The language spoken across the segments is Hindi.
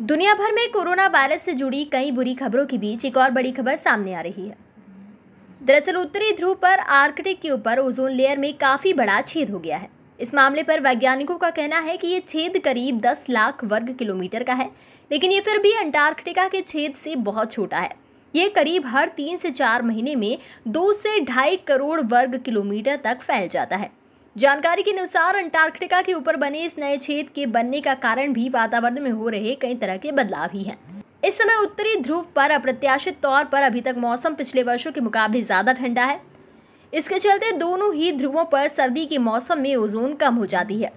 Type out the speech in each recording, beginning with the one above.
दुनिया भर में कोरोना वायरस से जुड़ी कई बुरी खबरों के बीच एक और बड़ी खबर सामने आ रही है दरअसल उत्तरी ध्रुव पर आर्कटिक के ऊपर ओजोन लेयर में काफ़ी बड़ा छेद हो गया है इस मामले पर वैज्ञानिकों का कहना है कि ये छेद करीब 10 लाख वर्ग किलोमीटर का है लेकिन ये फिर भी अंटार्कटिका के छेद से बहुत छोटा है ये करीब हर तीन से चार महीने में दो से ढाई करोड़ वर्ग किलोमीटर तक फैल जाता है जानकारी के अनुसार अंटार्कटिका के ऊपर बने इस नए छेद के बनने का कारण भी वातावरण में हो रहे कई तरह के बदलाव ही हैं इस समय उत्तरी ध्रुव पर अप्रत्याशित तौर पर अभी तक मौसम पिछले वर्षों के मुकाबले ज़्यादा ठंडा है इसके चलते दोनों ही ध्रुवों पर सर्दी के मौसम में ओजोन कम हो जाती है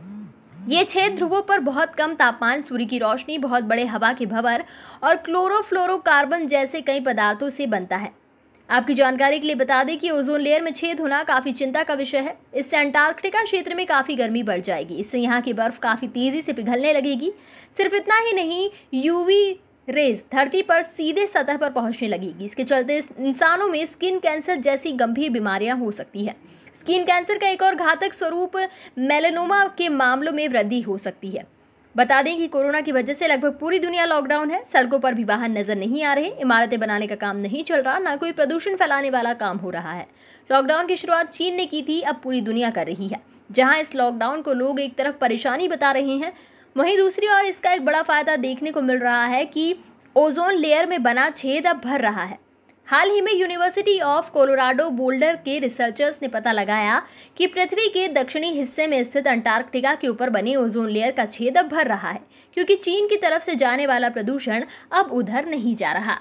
ये छेद ध्रुवों पर बहुत कम तापमान सूर्य की रोशनी बहुत बड़े हवा के भंवर और क्लोरोफ्लोरोकार्बन जैसे कई पदार्थों से बनता है आपकी जानकारी के लिए बता दें कि ओजोन लेयर में छेद होना काफ़ी चिंता का विषय है इससे अंटार्कटिका क्षेत्र में काफ़ी गर्मी बढ़ जाएगी इससे यहाँ की बर्फ़ काफ़ी तेज़ी से पिघलने लगेगी सिर्फ इतना ही नहीं यूवी रेज धरती पर सीधे सतह पर पहुंचने लगेगी इसके चलते इंसानों में स्किन कैंसर जैसी गंभीर बीमारियां हो सकती है स्किन कैंसर का एक और घातक स्वरूप मेलेनोमा के मामलों में वृद्धि हो सकती है बता दें कि कोरोना की वजह से लगभग पूरी दुनिया लॉकडाउन है सड़कों पर भी वाहन नजर नहीं आ रहे इमारतें बनाने का काम नहीं चल रहा ना कोई प्रदूषण फैलाने वाला काम हो रहा है लॉकडाउन की शुरुआत चीन ने की थी अब पूरी दुनिया कर रही है जहाँ इस लॉकडाउन को लोग एक तरफ परेशानी बता रहे हैं वहीं दूसरी ओर इसका एक बड़ा फायदा देखने को मिल रहा है कि ओजोन लेयर में बना छेद अब भर रहा है हाल ही में यूनिवर्सिटी ऑफ कोलोराडो बोल्डर के रिसर्चर्स ने पता लगाया कि पृथ्वी के दक्षिणी हिस्से में स्थित अंटार्कटिका के ऊपर बने ओजोन लेयर का छेद अब भर रहा है क्योंकि चीन की तरफ से जाने वाला प्रदूषण अब उधर नहीं जा रहा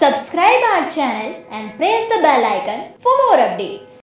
subscribe our channel and press the bell icon for more updates